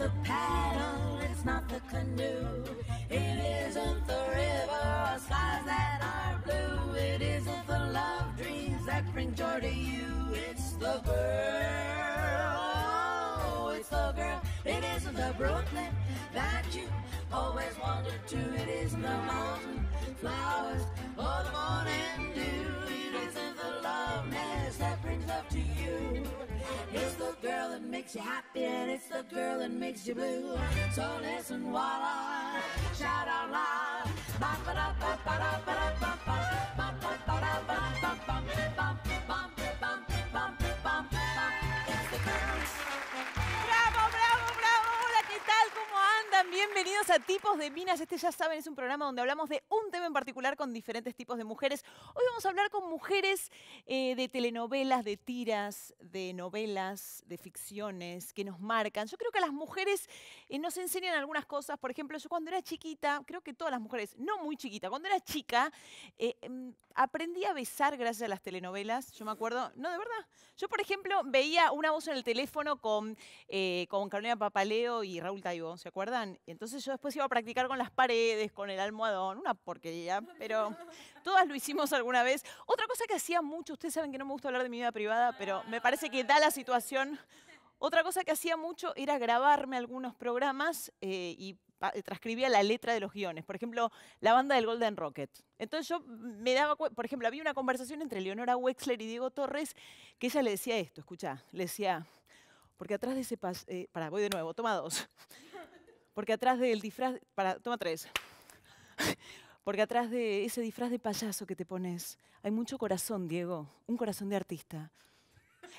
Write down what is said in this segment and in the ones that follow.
the paddle, it's not the canoe. It isn't the river or skies that are blue. It isn't the love dreams that bring joy to you. It's the girl, oh, it's the girl. It isn't the Brooklyn that you always wanted to. It isn't the mountain flowers or the morning dew. It isn't the loveliness that brings love to you. It's the girl that makes you happy and it's the girl that makes you blue. So listen while shout out loud. Ba ba da ba ba da ba da ba ba ba ba da ba ba ba ba. Bienvenidos a Tipos de Minas. Este ya saben, es un programa donde hablamos de un tema en particular con diferentes tipos de mujeres. Hoy vamos a hablar con mujeres eh, de telenovelas, de tiras, de novelas, de ficciones que nos marcan. Yo creo que las mujeres eh, nos enseñan algunas cosas. Por ejemplo, yo cuando era chiquita, creo que todas las mujeres, no muy chiquita, cuando era chica, eh, em, aprendí a besar gracias a las telenovelas. Yo me acuerdo, no, de verdad. Yo, por ejemplo, veía una voz en el teléfono con, con Carolina Papaleo y Raúl Taibo, ¿se acuerdan? entonces yo después iba a practicar con las paredes, con el almohadón, una porquería, pero todas lo hicimos alguna vez. Otra cosa que hacía mucho, ustedes saben que no me gusta hablar de mi vida privada, pero me parece que da la situación. Otra cosa que hacía mucho era grabarme algunos programas eh, y eh, transcribía la letra de los guiones. Por ejemplo, la banda del Golden Rocket. Entonces yo me daba por ejemplo, había una conversación entre Leonora Wexler y Diego Torres que ella le decía esto, escucha, le decía, porque atrás de ese pase, eh, para, voy de nuevo, toma dos. Porque atrás del disfraz... Para, toma tres. Porque atrás de ese disfraz de payaso que te pones, hay mucho corazón, Diego. Un corazón de artista.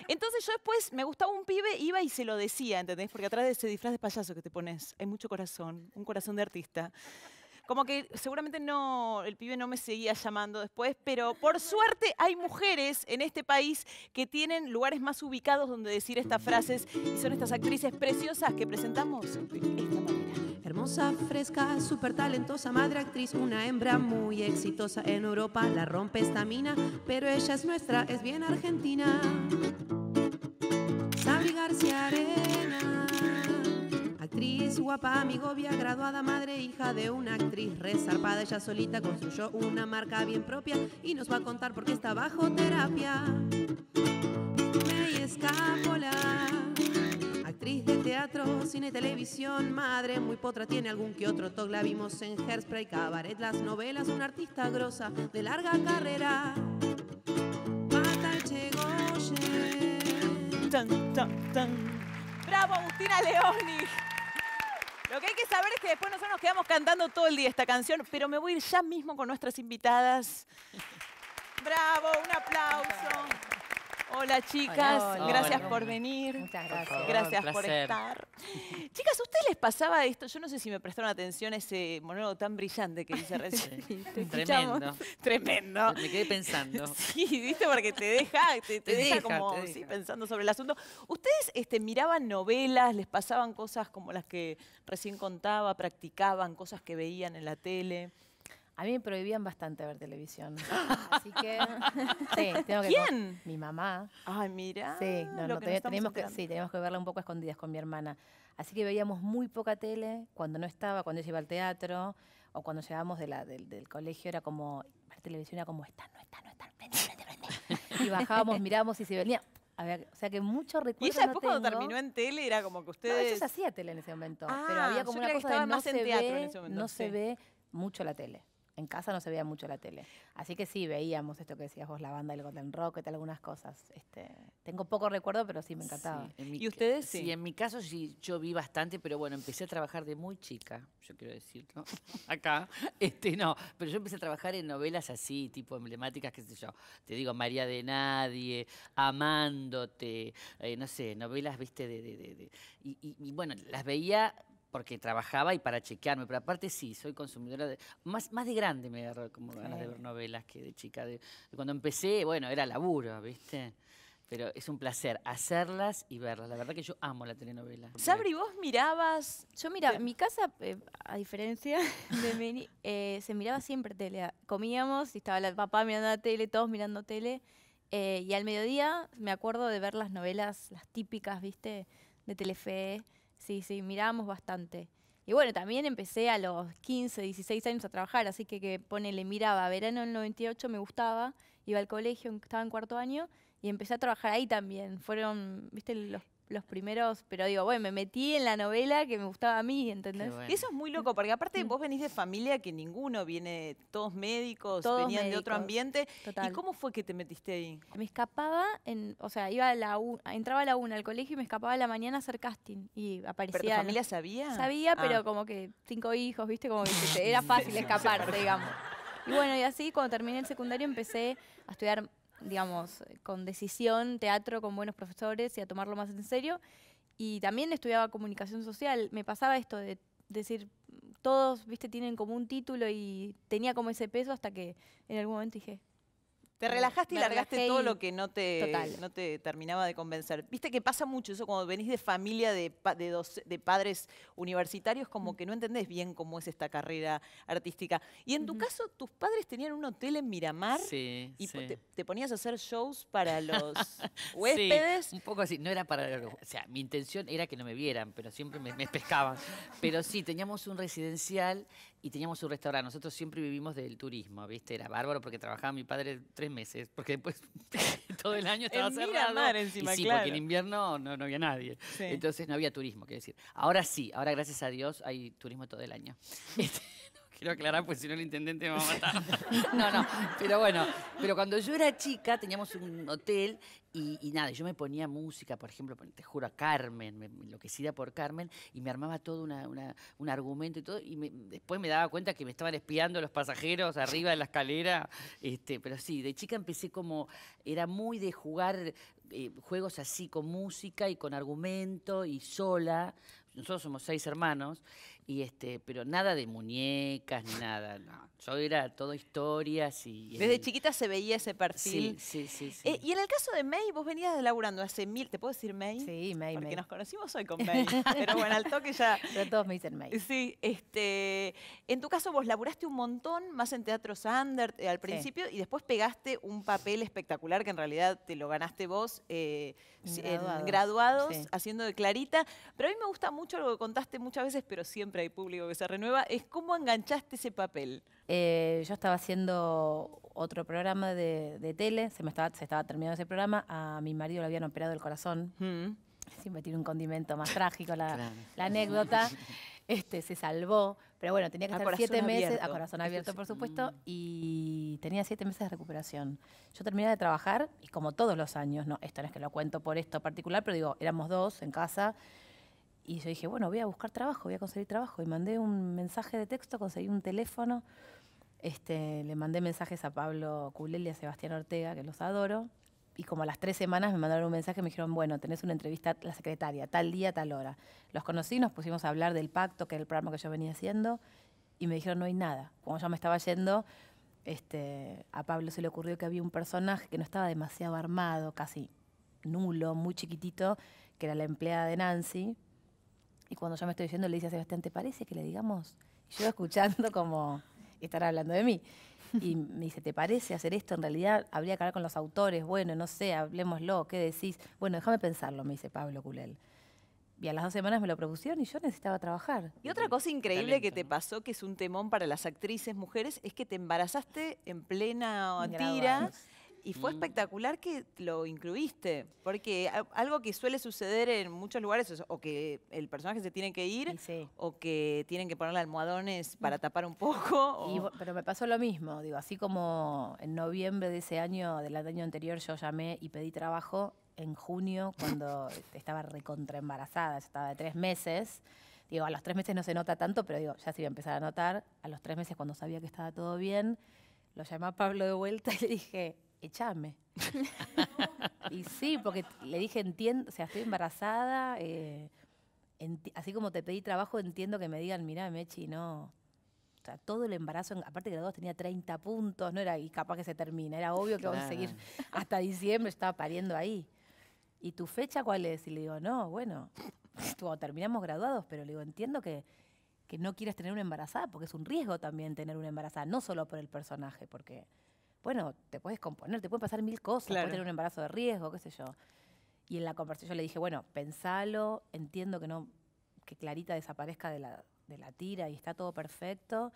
Entonces yo después me gustaba un pibe, iba y se lo decía, ¿entendés? Porque atrás de ese disfraz de payaso que te pones, hay mucho corazón, un corazón de artista como que seguramente no, el pibe no me seguía llamando después, pero por suerte hay mujeres en este país que tienen lugares más ubicados donde decir estas mm. frases y son estas actrices preciosas que presentamos esta manera. Hermosa, fresca, súper talentosa, madre actriz, una hembra muy exitosa en Europa, la rompe esta mina, pero ella es nuestra, es bien argentina. Sabri García Arena actriz guapa, amigo, graduada madre, hija de una actriz resarpada. Ella solita construyó una marca bien propia y nos va a contar por qué está bajo terapia. May Escapola, actriz de teatro, cine, televisión, madre, muy potra, tiene algún que otro toque. La vimos en Hairspray, Cabaret, las novelas, una artista grosa de larga carrera. Bravo, Agustina Leoni. Lo que hay que saber es que después nosotros nos quedamos cantando todo el día esta canción, pero me voy a ir ya mismo con nuestras invitadas. Bravo, un aplauso. Hola chicas, gracias por venir. gracias. por, estar. Chicas, ustedes les pasaba esto? Yo no sé si me prestaron atención a ese monólogo tan brillante que hice recién. Tremendo. Tremendo. Me quedé pensando. Sí, viste, porque te deja, te, deja, como pensando sobre el asunto. ¿Ustedes este, miraban novelas, les pasaban cosas como las que recién contaba, practicaban cosas que veían en la tele? A mí me prohibían bastante ver televisión. Así que. sí, ¿Quién? Mi mamá. Ay, mira. Sí, no, no, que que, sí, teníamos que verla un poco escondidas con mi hermana. Así que veíamos muy poca tele cuando no estaba, cuando ella iba al teatro o cuando llegábamos del, del, colegio. Era como. Ver televisión era como: está, no está, no está, prende, prende, prende. Y bajábamos, mirábamos y se venía. o sea que mucho recuerdo. Y ella después cuando terminó en tele era como que ustedes. No, ella hacía tele en ese momento. pero ah, había como una cosa de no se, ve, no no se ve mucho la tele en casa no se veía mucho la tele. Así que sí, veíamos esto que decías vos, la banda del Golden Rocket, algunas cosas. Este, tengo poco recuerdo, pero sí me encantaba. ¿Y ustedes? Sí. en mi caso sí, yo vi bastante, pero bueno, empecé a trabajar de muy chica, yo quiero decirlo, acá. Este, no, pero yo empecé a trabajar en novelas así, tipo emblemáticas, qué sé yo. Te digo, María de Nadie, Amándote, eh, no sé, novelas, viste, de... de, de, y, y bueno, las veía porque trabajaba y para chequearme, pero aparte sí, soy consumidora de... Más, más de grande me agarró como ganas de ver novelas que de chica. De, cuando empecé, bueno, era laburo, ¿viste? Pero es un placer hacerlas y verlas. La verdad que yo amo la telenovela. Sabri, vos mirabas... Yo miraba, mi casa, eh, a diferencia de Meni, eh, se miraba siempre tele. Comíamos y estaba el papá mirando la tele, todos mirando tele. Eh, y al mediodía me acuerdo de ver las novelas, las típicas, ¿viste? De Telefe. Sí, sí, mirábamos bastante. Y bueno, también empecé a los 15, 16 años a trabajar, así que, que ponele, miraba, verano del 98 me gustaba, iba al colegio, estaba en cuarto año, y empecé a trabajar ahí también. Fueron, viste, los los primeros, pero digo, bueno, me metí en la novela que me gustaba a mí, ¿entendés? Eso es muy loco, porque aparte vos venís de familia que ninguno viene, todos médicos, venían de otro ambiente. ¿Y cómo fue que te metiste ahí? Me escapaba, en, o sea, iba a la entraba a la una al colegio y me escapaba a la mañana a hacer casting y aparecía. ¿Pero tu familia sabía? Sabía, pero ah. como que cinco hijos, ¿viste? Como que era fácil escapar, digamos. Y bueno, y así cuando terminé el secundario empecé a estudiar digamos, eh, con decisión, teatro, con buenos profesores y a tomarlo más en serio. Y también estudiaba comunicación social. Me pasaba esto de decir, mm, todos, viste, tienen como un título y tenía como ese peso hasta que en algún momento dije, te mm, relajaste y largaste todo lo que no te, no te terminaba de convencer. Viste que pasa mucho eso cuando venís de familia de, padres universitarios, como mm. que no entendés bien cómo es esta carrera artística. Y en tu caso, tus padres tenían un hotel en Miramar y Te, ponías a hacer shows para los huéspedes. un poco así, no era para O sea, mi intención era que no me vieran, pero siempre me pescaban. Pero sí, teníamos un residencial y teníamos un restaurante. Nosotros siempre vivimos del turismo, ¿viste? Era bárbaro porque trabajaba mi padre tres meses, porque después todo el año estaba cerrado. y sí, porque en invierno no, no había nadie. Entonces no había turismo, quiero decir. Ahora sí, ahora gracias a Dios hay turismo todo el año. Este, quiero aclarar, pues si no el intendente me va a matar. no, no, pero bueno, pero cuando yo era chica teníamos un hotel y, nada, yo me ponía música, por ejemplo, te juro a Carmen, me, enloquecida por Carmen, y me armaba todo un argumento y todo, y después me daba cuenta que me estaban espiando los pasajeros arriba de la escalera, este, pero sí, de chica empecé como, era muy de jugar eh, juegos así con música y con argumento y sola, nosotros somos seis hermanos, este, pero nada de muñecas, nada, Yo era todo historias y... Desde chiquita se veía ese perfil. Sí, sí, sí. Eh, y en el caso de May, vos venías laburando hace mil... ¿Te puedo decir May? Sí, May, Porque nos conocimos hoy con May. pero bueno, al toque ya... Pero todos me dicen May. Sí, este... En tu caso vos laburaste un montón, más en Teatro Sander eh, al principio, y después pegaste un papel espectacular que en realidad te lo ganaste vos graduados. Eh, en Graduados, haciendo de Clarita. Pero a mí me gusta mucho lo que contaste muchas veces, pero siempre y público que se renueva, es cómo enganchaste ese papel. Eh, yo estaba haciendo otro programa de, de, tele, se me estaba, se estaba terminando ese programa, a mi marido le habían operado el corazón. Mm. Siempre tiene un condimento más trágico la, anécdota. Este, se salvó, pero bueno, tenía que estar siete meses, a corazón abierto, por supuesto, y tenía siete meses de recuperación. Yo terminé de trabajar, y como todos los años, no, esto no es que lo cuento por esto particular, pero digo, éramos dos en casa, y yo dije, bueno, voy a buscar trabajo, voy a conseguir trabajo. Y mandé un mensaje de texto, conseguí un teléfono. Este, le mandé mensajes a Pablo Culel y a Sebastián Ortega, que los adoro. Y como a las tres semanas me mandaron un mensaje, me dijeron, bueno, tenés una entrevista la secretaria, tal día, tal hora. Los conocí, nos pusimos a hablar del pacto, que era el programa que yo venía haciendo, y me dijeron, no hay nada. Como ya me estaba yendo, este, a Pablo se le ocurrió que había un personaje que no estaba demasiado armado, casi nulo, muy chiquitito, que era la empleada de Nancy, y cuando yo me estoy diciendo le dice a Sebastián, ¿te parece que le digamos? Y yo escuchando como estar hablando de mí. Y me dice, ¿te parece hacer esto? En realidad habría que hablar con los autores. Bueno, no sé, hablemoslo, ¿qué decís? Bueno, déjame pensarlo, me dice Pablo Culel. Y a las dos semanas me lo propusieron y yo necesitaba trabajar. Y otra cosa increíble que te pasó, que es un temón para las actrices mujeres, es que te embarazaste en plena tira. Y fue mm. espectacular que lo incluiste, porque algo que suele suceder en muchos lugares es o que el personaje se tiene que ir, o que tienen que ponerle almohadones mm. para tapar un poco. pero me pasó lo mismo, digo, así como en noviembre de ese año, del año anterior, yo llamé y pedí trabajo en junio, cuando estaba recontra embarazada, estaba de tres meses. Digo, a los tres meses no se nota tanto, pero ya se iba a empezar a notar. A los tres meses, cuando sabía que estaba todo bien, lo llamé a Pablo de vuelta y le dije, echame. y sí, porque le dije, entiendo, o sea, estoy embarazada, eh, así como te pedí trabajo, entiendo que me digan, mirá, Mechi, no. O sea, todo el embarazo, aparte que los dos tenía 30 puntos, no era, y capaz que se termina, era obvio que vamos a seguir hasta diciembre, estaba pariendo ahí. ¿Y tu fecha cuál es? Y le digo, no, bueno, estuvo terminamos graduados, pero le digo, entiendo que, que no quieres tener una embarazada, porque es un riesgo también tener una embarazada, no solo por el personaje, porque bueno, te puedes componer, te pueden pasar mil cosas, claro. tener un embarazo de riesgo, qué sé yo. Y en la conversación yo le dije, bueno, pensalo, entiendo que no, que Clarita desaparezca de la, de la tira y está todo perfecto.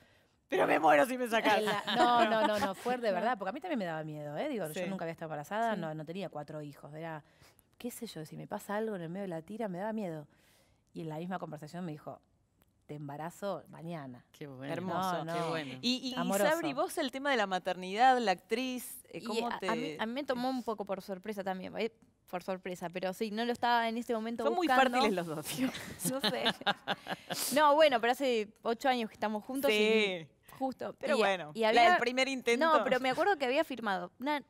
Pero me muero si me sacas. no, no, no, no, fue de verdad, porque a mí también me daba miedo, ¿eh? Digo, yo nunca había estado embarazada, no, no tenía cuatro hijos, era, qué sé yo, si me pasa algo en el medio de la tira, me daba miedo. Y en la misma conversación me dijo, te embarazo mañana. Qué bueno. Hermoso, qué bueno. Y, y, y vos el tema de la maternidad, la actriz, eh, ¿cómo te...? A mí, me tomó un poco por sorpresa también, eh, por sorpresa, pero sí, no lo estaba en este momento Son muy fértiles los dos, tío. no sé. No, bueno, pero hace ocho años que estamos juntos sí. justo. Pero bueno, y el primer intento. No, pero me acuerdo que había firmado una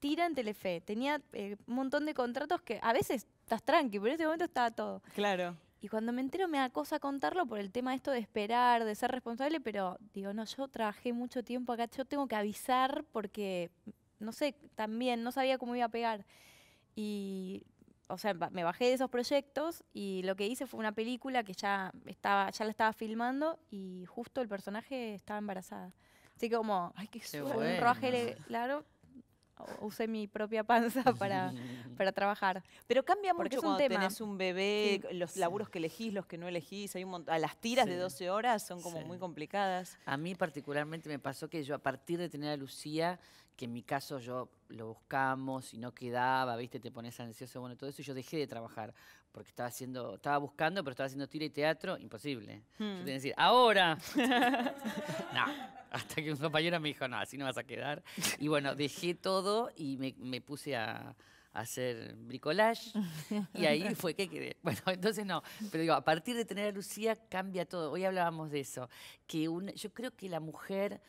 tira en Telefe. Tenía eh, un montón de contratos que a veces estás tranqui, pero en este momento estaba todo. Claro. Y cuando me entero me acosa contarlo por el tema esto de esperar, de ser responsable, pero digo, no, yo trabajé mucho tiempo acá, yo tengo que avisar porque, no sé, también no sabía cómo iba a pegar. Y, o sea, me bajé de esos proyectos y lo que hice fue una película que ya, estaba, ya la estaba filmando y justo el personaje estaba embarazada. Así que como, ay, qué, suerte, un e-", claro, usé mi propia panza para, para trabajar. Pero cambia mucho Porque es un tenés un bebé, los laburos que elegís, los que no elegís, hay un montón, las tiras de 12 horas son como muy complicadas. A mí particularmente me pasó que yo a partir de tener a Lucía, que en mi caso yo lo buscamos y no quedaba, viste, te pones ansioso, bueno, todo eso, y yo dejé de trabajar, porque estaba haciendo, estaba buscando, pero estaba haciendo tira y teatro, imposible. Yo hmm. que decir, ahora. no, hasta que un compañero me dijo, no, así no vas a quedar. Y bueno, dejé todo y me, puse a, hacer bricolage y ahí fue que quedé. Bueno, entonces no, pero digo, a partir de tener a Lucía cambia todo. Hoy hablábamos de eso, que un, yo creo que la mujer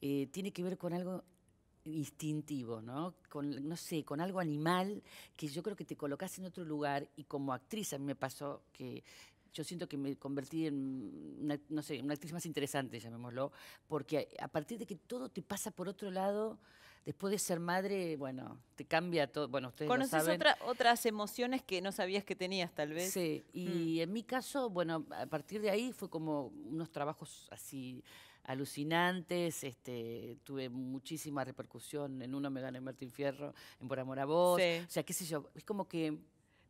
eh, tiene que ver con algo instintivo, ¿no? Con, no sé, con algo animal que yo creo que te colocas en otro lugar y como actriz a mí me pasó que yo siento que me convertí en una, no sé, una actriz más interesante, llamémoslo, porque a, partir de que todo te pasa por otro lado, después de ser madre, bueno, te cambia todo, bueno, ustedes Conoces otras emociones que no sabías que tenías tal vez. Sí, y mm. en mi caso, bueno, a partir de ahí fue como unos trabajos así alucinantes, este, tuve muchísima repercusión, en uno me gané Martín Fierro, en Por Amor a Vos, o sea, qué sé yo, es como que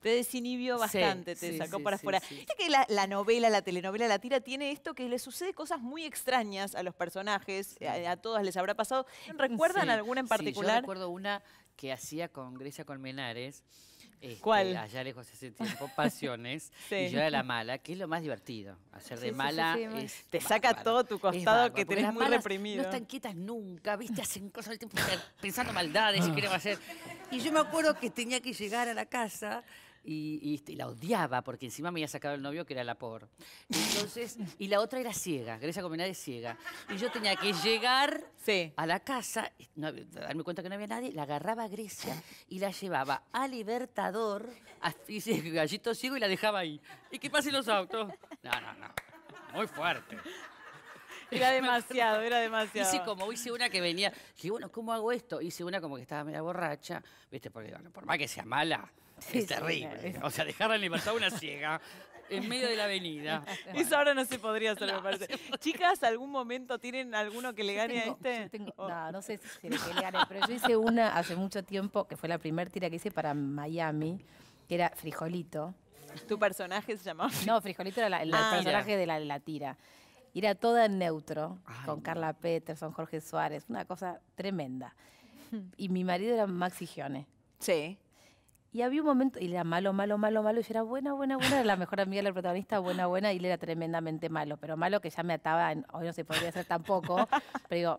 te desinhibió bastante, te sacó para afuera. Viste que la, novela, la telenovela, la tira, tiene esto que le sucede cosas muy extrañas a los personajes, a, a, todas les habrá pasado. ¿Recuerdan alguna en particular? yo recuerdo una que hacía con Grecia Colmenares, este, ¿Cuál? Allá lejos hace tiempo, Pasiones. Y yo era la mala, que es lo más divertido. Hacer de mala Te saca todo tu costado que tenés muy reprimido. No están quietas nunca, viste, hacen cosas el tiempo pensando maldades y queremos hacer. Y yo me acuerdo que tenía que llegar a la casa este, y, la odiaba porque encima me había sacado el novio que era la por. Entonces, y la otra era ciega, Grecia nadie es ciega. Y yo tenía que llegar a la casa, darme cuenta que no había nadie, la agarraba Grecia y la llevaba a Libertador, así gallito ciego y la dejaba ahí. Y que pasen los autos. No, no, no. Muy fuerte. Era demasiado, era demasiado. Hice como, hice una que venía. Dije, bueno, ¿cómo hago esto? Hice una como que estaba media borracha, ¿viste? Porque por más que sea mala, es terrible. O sea, dejarla en libertad una ciega en medio de la avenida. Eso ahora no se podría hacer, me parece. Chicas, ¿algún momento tienen alguno que le gane a este? No, no sé si le, que le gane, pero yo hice una hace mucho tiempo, que fue la primera tira que hice para Miami, que era Frijolito. ¿Tu personaje se llamaba? No, Frijolito era el ah, personaje de la, la, tira y era toda en neutro, con Carla Peterson, Jorge Suárez, una cosa tremenda. Y mi marido era Maxi Gione. Sí. Y había un momento, y era malo, malo, malo, malo, y era buena, buena, buena, era la mejor amiga la protagonista, buena, buena, y él era tremendamente malo, pero malo que ya me ataba, hoy no se podría hacer tampoco, pero digo,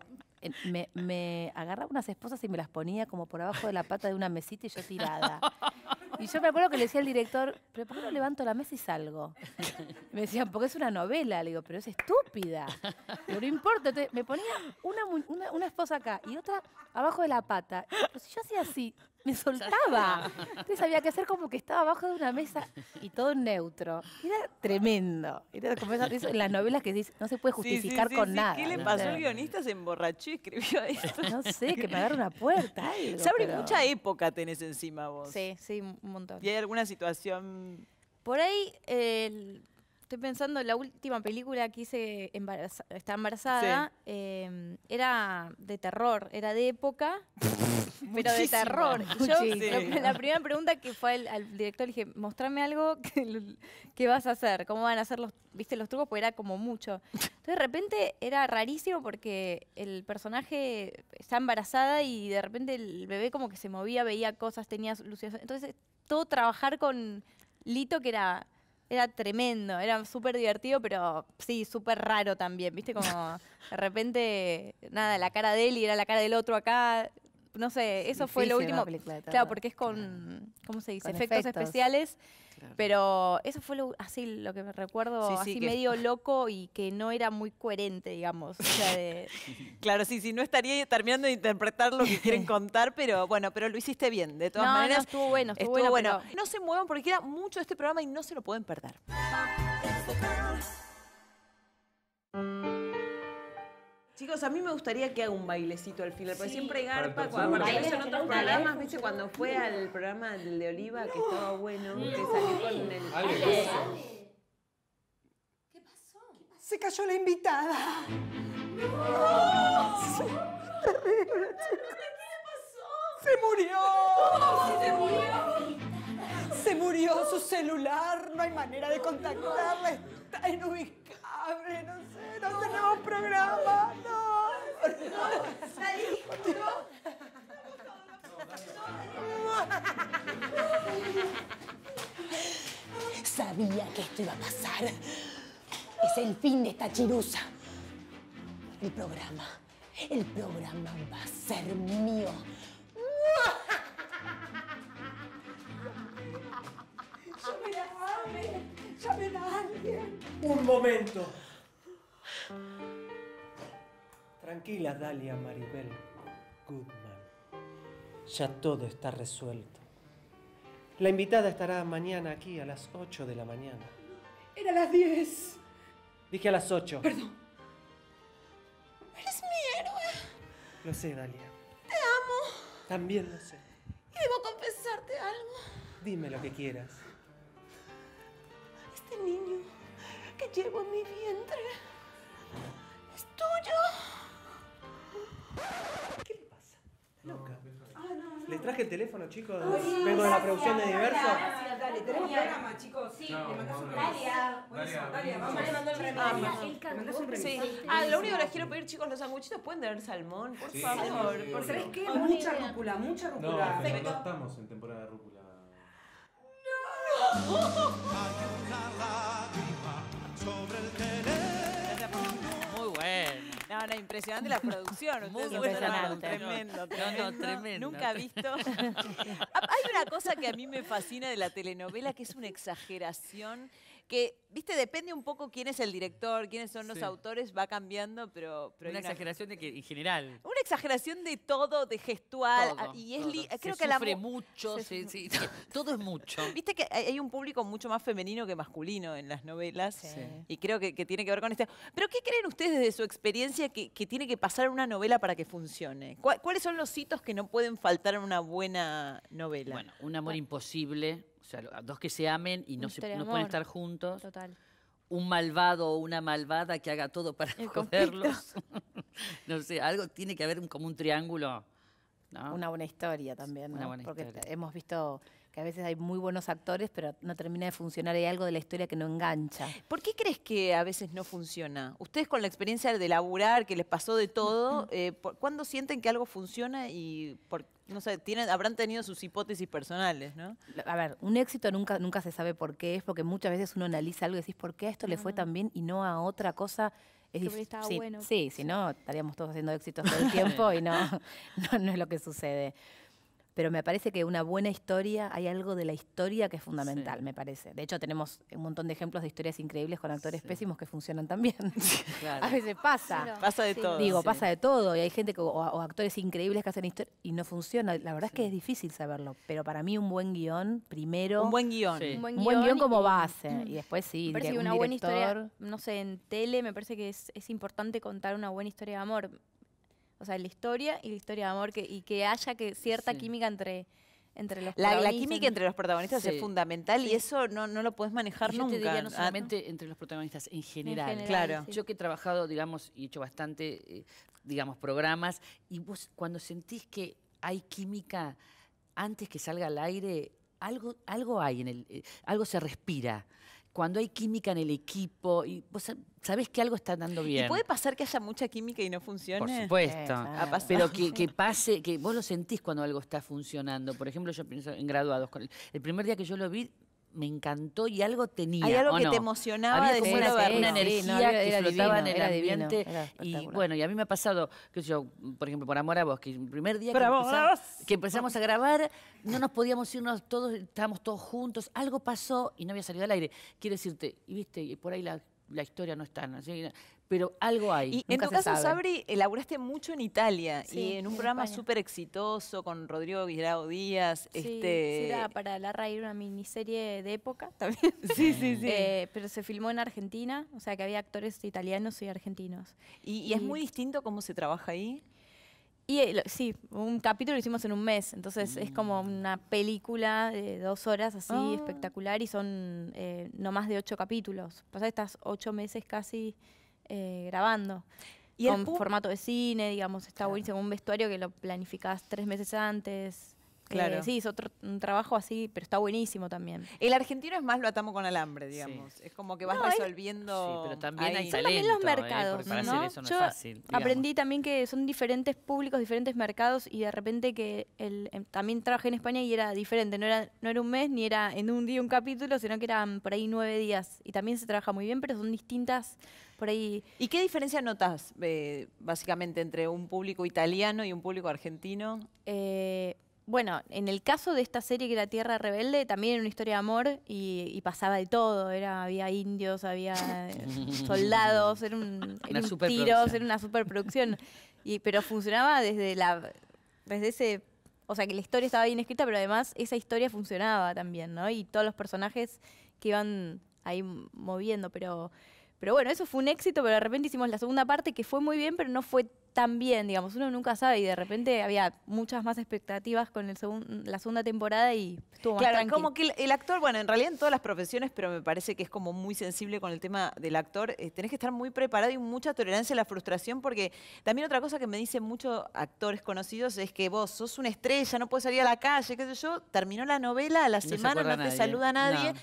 me, agarraba unas esposas y me las ponía como por abajo de la pata de una mesita y yo tirada. Y yo me acuerdo que le decía al director, ¿pero por qué no levanto la mesa y salgo? me decían, porque es una novela. Le digo, pero es estúpida. Pero no importa. me ponía una, una esposa acá y otra abajo de la pata. Pero si yo hacía así, me soltaba. Entonces había que hacer como que estaba abajo de una mesa y todo neutro. Era tremendo. Era como en las novelas que no se puede justificar con nada. ¿Qué le pasó al guionista? Se emborrachó y escribió esto. No sé, que me agarra una puerta. Se abre mucha época tenés encima vos. Sí, sí, un montón. ¿Y hay alguna situación...? Por ahí, Estoy pensando, la última película que hice está embarazada em, era de terror, era de época, pero de terror. yo, la primera pregunta que fue al, director, le dije, mostrame algo que, vas a hacer, cómo van a hacer los, viste, los trucos, porque era como mucho. Entonces de repente era rarísimo porque el personaje está embarazada y de repente el bebé como que se movía, veía cosas, tenía luces. Entonces todo trabajar con Lito que era era tremendo, era súper divertido, pero sí, súper raro también, ¿viste? Como de repente, nada, la cara de él y era la cara del otro acá, no sé, eso fue lo último. Claro, porque es con, ¿cómo se dice? efectos, especiales. Pero eso fue así lo que me recuerdo, así medio loco y que no era muy coherente, digamos. claro, sí, sí, no estaría terminando de interpretar lo que quieren contar, pero bueno, pero lo hiciste bien, de todas maneras. estuvo bueno, estuvo, bueno. No se muevan porque queda mucho este programa y no se lo pueden perder. Chicos, a mí me gustaría que haga un bailecito al final, porque siempre siempre garpa, cuando en otros programas, ¿viste? Cuando fue al programa del de Oliva, que estaba bueno, que salió con el... ¿Qué pasó? ¿Qué pasó? Se cayó la invitada. ¡No! Terrible, pasó? ¡Se murió! ¡Se murió! Se murió su celular, no hay manera de contactarla, está en ubicación no sé, no, tenemos programa, no. Sabía que esto iba a pasar. Es el fin de esta chirusa. El programa, el programa va a ser mío. momento. Tranquila, Dalia Maribel Goodman. Ya todo está resuelto. La invitada estará mañana aquí a las 8 de la mañana. Era a las 10. Dije a las 8. Perdón. Eres mi héroe. Lo sé, Dalia. Te amo. También lo sé. Y debo confesarte algo. Dime lo que quieras. Este niño que llevo en mi vientre es tuyo. ¿Qué le pasa? Loca. Ah, no, no. Les traje el teléfono, chicos. Vengo de la producción de Diverso. dale, tenemos programa, chicos. Sí, le mandás un vamos. le el remedio. Sí. Ah, lo único que les quiero pedir, chicos, los sanguchitos pueden tener salmón, por favor. Porque ¿Sabés qué? Mucha rúcula, mucha rúcula. No, no estamos en temporada de rúcula. ¡No! impresionante la producción. Muy Tremendo, tremendo. tremendo. Nunca visto. Ah, hay una cosa que a mí me fascina de la telenovela, que es una exageración que, viste, depende un poco quién es el director, quiénes son los autores, va cambiando, pero... una, exageración de que, en general. Una exageración de todo, de gestual. Ah, y es creo que sufre mucho, sí, sí. todo es mucho. Viste que hay un público mucho más femenino que masculino en las novelas. Eh, y creo que, tiene que ver con esto. Pero ¿qué creen ustedes desde su experiencia que, tiene que pasar una novela para que funcione? ¿Cuáles son los hitos que no pueden faltar en una buena novela? Bueno, un amor imposible sea, dos que se amen y no, se, pueden estar juntos. Un malvado o una malvada que haga todo para El no sé, algo tiene que haber como un triángulo. Una buena historia también, Porque hemos visto a veces hay muy buenos actores, pero no termina de funcionar, hay algo de la historia que no engancha. ¿Por qué crees que a veces no funciona? Ustedes con la experiencia de laburar, que les pasó de todo, eh, ¿cuándo sienten que algo funciona y por no sé, habrán tenido sus hipótesis personales, ¿no? A ver, un éxito nunca, nunca se sabe por qué es, porque muchas veces uno analiza algo y decís, ¿por qué esto le fue tan bien y no a otra cosa? Es Sí, bueno. sí, si no, estaríamos todos haciendo éxitos todo el tiempo y no, no es lo que sucede pero me parece que una buena historia, hay algo de la historia que es fundamental, me parece. De hecho, tenemos un montón de ejemplos de historias increíbles con actores pésimos que funcionan también. A veces pasa. Pasa de todo. Digo, pasa de todo. Y hay gente o, actores increíbles que hacen historia y no funciona. La verdad es que es difícil saberlo, pero para mí un buen guión, primero... Un buen guión. Un buen guión, como base. Y después sí, me parece que una buena historia, no sé, en tele me parece que es, es importante contar una buena historia de amor o sea, la historia y la historia de amor que, y que haya que cierta química entre, entre los la, la química entre los protagonistas es fundamental y eso no, no lo puedes manejar nunca. Te no ah, solamente entre los protagonistas, en general. claro. Yo que he trabajado, digamos, y he hecho bastante, eh, digamos, programas, y vos cuando sentís que hay química antes que salga al aire, algo, algo hay en el, eh, algo se respira cuando hay química en el equipo y vos pues, sabés que algo está andando bien. ¿Y puede pasar que haya mucha química y no funcione? Por supuesto. Pero que, que, pase, que vos lo sentís cuando algo está funcionando. Por ejemplo, yo pienso en graduados. El primer día que yo lo vi, me encantó y algo tenía. Hay algo que te emocionaba había como una, energía que flotaba en el ambiente. y bueno, y a mí me ha pasado, que yo, por ejemplo, por Amor a Vos, que el primer día que empezamos, a grabar, no nos podíamos irnos todos, estábamos todos juntos, algo pasó y no había salido al aire. Quiero decirte, y viste, y por ahí la, la historia no está. ¿no? pero algo hay. en tu caso, Sabri, elaboraste eh, mucho en Italia y en un programa súper exitoso con Rodrigo Guirao Díaz. Sí, este era para la RAI una miniserie de época también. sí, sí, eh, sí. pero se filmó en Argentina, o sea que había actores italianos y argentinos. ¿Y, es muy distinto cómo se trabaja ahí? Y eh, sí, un capítulo lo hicimos en un mes, entonces es como mm. una película de dos horas así ah. espectacular y son no más de ocho capítulos. Pasaste pues estas ocho meses casi eh, grabando. ¿Y con formato de cine, digamos, está buenísimo. Un vestuario que lo planificas tres meses antes. Claro. Eh, sí, es otro un trabajo así, pero está buenísimo también. El argentino es más lo atamos con alambre, digamos. Es como que vas resolviendo. Sí, pero también hay talento, también los ¿eh? mercados. ¿no? aprendí también que son diferentes públicos, diferentes mercados y de repente que el, em, también trabajé en España y era diferente. No era, no era un mes ni era en un día un capítulo, sino que eran por ahí nueve días. Y también se trabaja muy bien, pero son distintas por ahí. ¿Y qué diferencia notas eh, básicamente entre un público italiano y un público argentino? bueno, en el caso de esta serie que era Tierra Rebelde, también era una historia de amor y, pasaba de todo. Era, había indios, había eh, soldados, era un, tiros, era una superproducción. Y, pero funcionaba desde la. desde ese. O sea que la historia estaba bien escrita, pero además esa historia funcionaba también, ¿no? Y todos los personajes que iban ahí moviendo, pero pero bueno, eso fue un éxito, pero de repente hicimos la segunda parte que fue muy bien, pero no fue tan bien, digamos. Uno nunca sabe y de repente había muchas más expectativas con el la segunda temporada y estuvo más Claro, como que el, actor, bueno, en realidad en todas las profesiones, pero me parece que es como muy sensible con el tema del actor, eh, tenés que estar muy preparado y mucha tolerancia a la frustración porque también otra cosa que me dicen muchos actores conocidos es que vos sos una estrella, no puedes salir a la calle, qué sé yo. Terminó la novela, a la semana no te saluda nadie.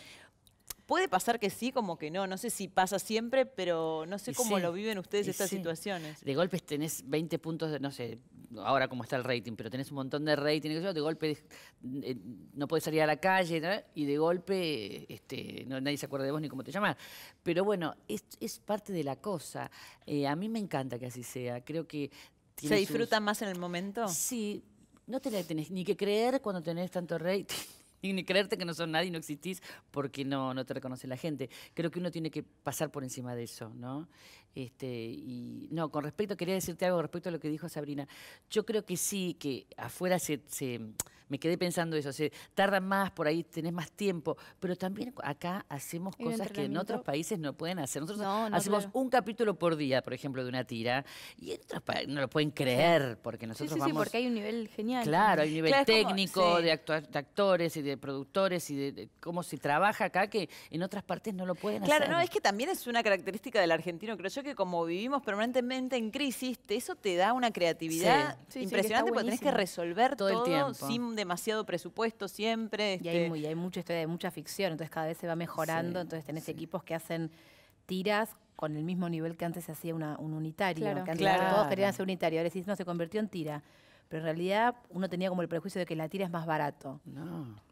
Puede pasar que sí, como que no. No sé si pasa siempre, pero no sé cómo lo viven ustedes estas situaciones. De golpes tenés 20 puntos, de, no sé, ahora cómo está el rating, pero tenés un montón de rating. De golpe eh, no podés salir a la calle y de golpe este, no, nadie se acuerda de vos ni cómo te llamas. Pero bueno, es, parte de la cosa. Eh, a mí me encanta que así sea. Creo que... ¿Se disfruta más en el momento? Sí. No te la tenés ni que creer cuando tenés tanto rating. Y ni creerte que no son nadie, y no existís, porque no, no te reconoce la gente. Creo que uno tiene que pasar por encima de eso, ¿no? Este, y no, con respecto, quería decirte algo respecto a lo que dijo Sabrina. Yo creo que sí, que afuera se me quedé pensando eso, se tardan más, por ahí tenés más tiempo, pero también acá hacemos cosas que en otros países no pueden hacer. Nosotros hacemos un capítulo por día, por ejemplo, de una tira, y en otros países no lo pueden creer, porque nosotros sí, sí, porque hay un nivel genial. Claro, hay un nivel técnico de, actores y de productores y de, cómo se trabaja acá, que en otras partes no lo pueden hacer. Claro, no, es que también es una característica del argentino, creo yo, que como vivimos permanentemente en crisis, eso te da una creatividad impresionante, porque tenés que resolver todo, el tiempo. sin demasiado presupuesto siempre. Y hay, este, muy, hay mucha historia, de mucha ficción, entonces cada vez se va mejorando, entonces tenés equipos que hacen tiras con el mismo nivel que antes se hacía un unitario, que antes todos querían hacer unitario, ahora decís, no, se convirtió en tira pero en realidad uno tenía como el prejuicio de que la tira es más barato.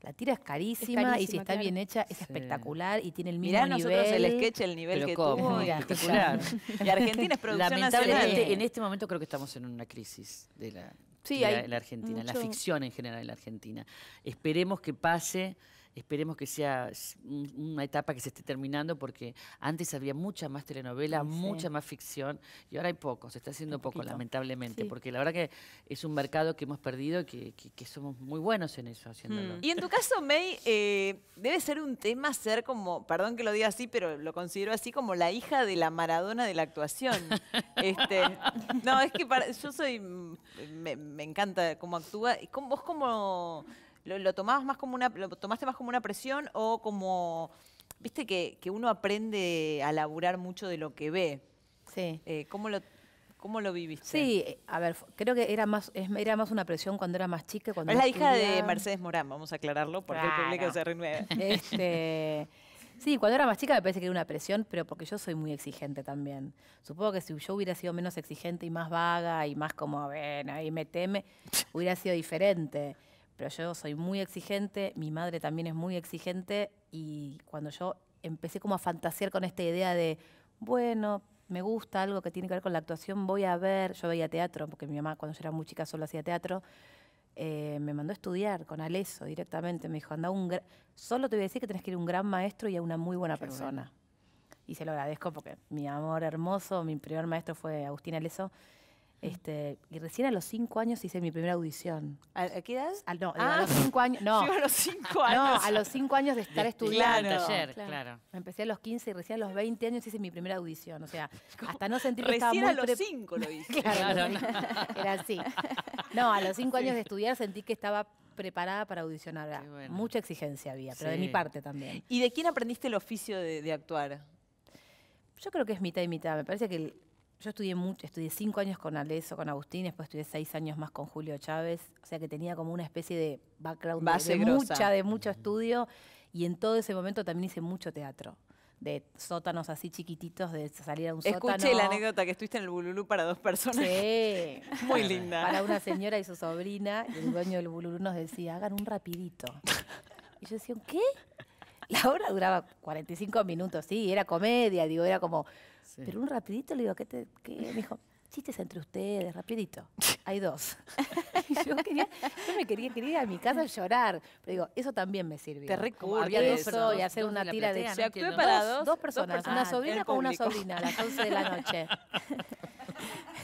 La tira es carísima, y si está bien hecha es espectacular y tiene el mismo nivel. el sketch, el nivel que y Argentina es producción Lamentablemente, en este momento creo que estamos en una crisis de la sí, Argentina, la ficción en general en la Argentina. Esperemos que pase esperemos que sea una etapa que se esté terminando porque antes había mucha más telenovela, mucha más ficción y ahora hay poco, se está haciendo poco lamentablemente, porque la verdad que es un mercado que hemos perdido y que, somos muy buenos en eso haciéndolo. Mm. Y en tu caso, May, eh, debe ser un tema ser como, perdón que lo diga así, pero lo considero así como la hija de la Maradona de la actuación. este, no, es que yo soy, mm, me, encanta cómo actúa. y ¿Vos como... ¿Lo, tomabas más como una, lo tomaste más como una presión o como, viste que, uno aprende a laburar mucho de lo que ve? Sí. Eh, ¿Cómo lo ¿Cómo lo viviste? Sí, a ver, creo que era más, era más una presión cuando era más chica. Cuando es la hija de Mercedes Morán, vamos a aclararlo, porque el público se renueva. Este, sí, cuando era más chica me parece que era una presión, pero porque yo soy muy exigente también. Supongo que si yo hubiera sido menos exigente y más vaga y más como, ven, ahí me teme, hubiera sido diferente pero yo soy muy exigente, mi madre también es muy exigente y cuando yo empecé como a fantasear con esta idea de, bueno, me gusta algo que tiene que ver con la actuación, voy a ver, yo veía teatro, porque mi mamá cuando yo era muy chica solo hacía teatro, eh, me mandó a estudiar con Aleso directamente, me dijo, anda un solo te voy a decir que tenés que ir a un gran maestro y a una muy buena persona. Y se lo agradezco porque mi amor hermoso, mi primer maestro fue Agustín Aleso. Este, y recién a los cinco años hice mi primera audición. ¿A qué edad? no, a ah, los cinco años. No. a los cinco años. de estar estudiando. Claro, claro. Empecé a los 15 y recién a los 20 años hice mi primera audición. O sea, hasta no sentir que recién a los cinco lo hice. claro, no, era así. No, a los cinco años de estudiar sentí que estaba preparada para audicionar. Mucha exigencia había, pero de mi parte también. ¿Y de quién aprendiste el oficio de, actuar? Yo creo que es mitad y mitad. Me parece que yo estudié mucho, estudié cinco años con Aleso, con Agustín, después estudié seis años más con Julio Chávez, o sea que tenía como una especie de background de, mucha, de mucho estudio, y en todo ese momento también hice mucho teatro de sótanos así chiquititos, de salir a un sótano. Escuché la anécdota que estuviste en el Bululú para dos personas. Sí. Muy linda. Para una señora y su sobrina, y el dueño del Bululú nos decía, hagan un rapidito. Y yo decía, ¿qué? La obra duraba 45 minutos, sí, era comedia, digo, era como pero un rapidito le digo, ¿qué te...? Me dijo, chistes entre ustedes, rapidito. Hay dos. yo, quería, me quería, ir a mi casa a llorar. Pero digo, eso también me sirve. Te había eso y hacer una tira de... actué para dos, personas, una sobrina con una sobrina a las 11 de la noche.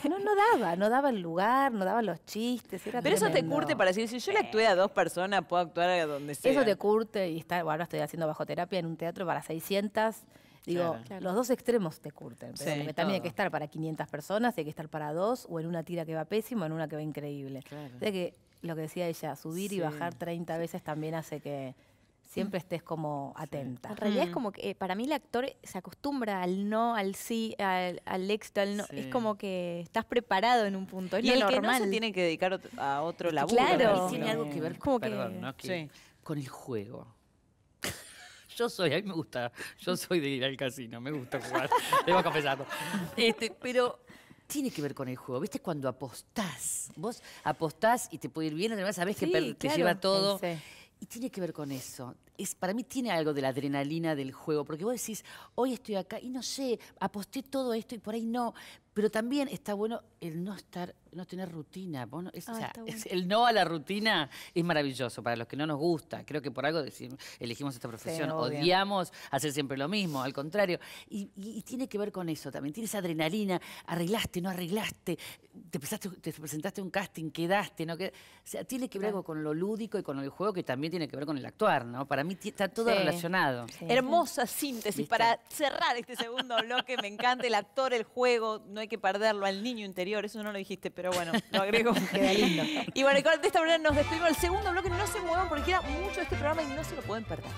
No, no daba, no daba el lugar, no daban los chistes. Pero eso te curte para decir, si yo le actué a dos personas, puedo actuar a donde sea. Eso te curte y está, bueno, estoy haciendo bajo terapia en un teatro para 600 Digo, los dos extremos te curten, pero también hay que estar para 500 personas, y hay que estar para dos, o en una tira que va pésimo, en una que va increíble. que lo que decía ella, subir y bajar 30 veces también hace que siempre estés como atenta. En realidad es mm. como que eh, para mí el actor se acostumbra al no, al sí, al, éxito, al no. Es como que estás preparado en un punto. y el normal. que no se tiene que dedicar a otro laburo. Claro. Tiene algo que ver con el juego yo soy, a mí me gusta, yo soy de ir al casino, me gusta jugar, vas confesarlo. Este, pero tiene que ver con el juego. ¿Viste cuando apostás? Vos apostás y te puede ir bien, además sabés que te lleva todo. Y tiene que ver con eso. Es, para mí tiene algo de la adrenalina del juego, porque vos decís, hoy estoy acá y no sé, aposté todo esto y por ahí no. Pero también está bueno el no estar no tener rutina. Ah, el no a la rutina es maravilloso para los que no nos gusta. Creo que por algo decimos, elegimos esta profesión. Odiamos hacer siempre lo mismo, al contrario. Y, tiene que ver con eso también. tiene esa adrenalina, arreglaste, no arreglaste, te, presentaste un casting, quedaste, no O sea, tiene que ver algo con lo lúdico y con el juego que también tiene que ver con el actuar, ¿no? Para mí está todo relacionado. Hermosa síntesis para cerrar este segundo bloque. Me encanta el actor, el juego, no hay que perderlo al niño interior. Eso no lo dijiste, pero pero bueno, lo agrego. Queda lindo. Y bueno, y de esta manera nos despedimos El segundo bloque. No se muevan porque queda mucho este programa y no se lo pueden perder.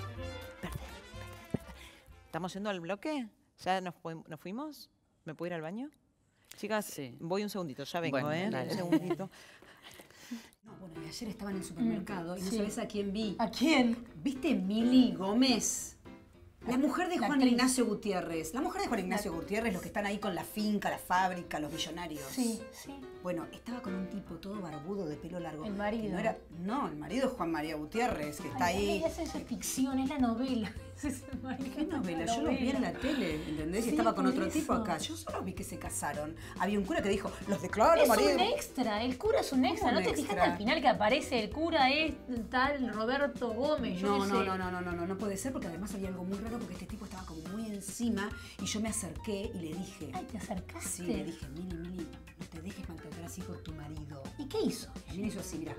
¿Estamos yendo al bloque? ¿Ya nos, fuimos? ¿Me puedo ir al baño? Chicas, voy un segundito, ya vengo, ¿eh? Un segundito. No, bueno, y ayer estaba en el supermercado y no sabés a quién vi. ¿A quién? ¿Viste Mili Gómez? La mujer de Juan Ignacio Gutiérrez. La mujer de Juan Ignacio Gutiérrez, los que están ahí con la finca, la fábrica, los millonarios. Sí, sí. Bueno, estaba con un tipo todo barbudo de pelo largo. El marido. No, era, no, el marido es Juan María Gutiérrez, que está ahí. ahí. Esa es ficción, es la novela. ¿Qué novela? Yo lo vi en la tele, ¿entendés? y estaba con otro tipo acá. Yo solo vi que se casaron. Había un cura que dijo, los declaro es marido. Es un extra, el cura es un extra. ¿No te fijaste al final que aparece el cura es tal Roberto Gómez? no, no, no, no, no, no, no, no puede ser porque además había algo muy raro porque este tipo estaba como muy encima y yo me acerqué y le dije. Ay, ¿te acercaste? Sí, le dije, Mili, Mili, no te dejes mantener así tu marido. ¿Y qué hizo? También hizo así, mira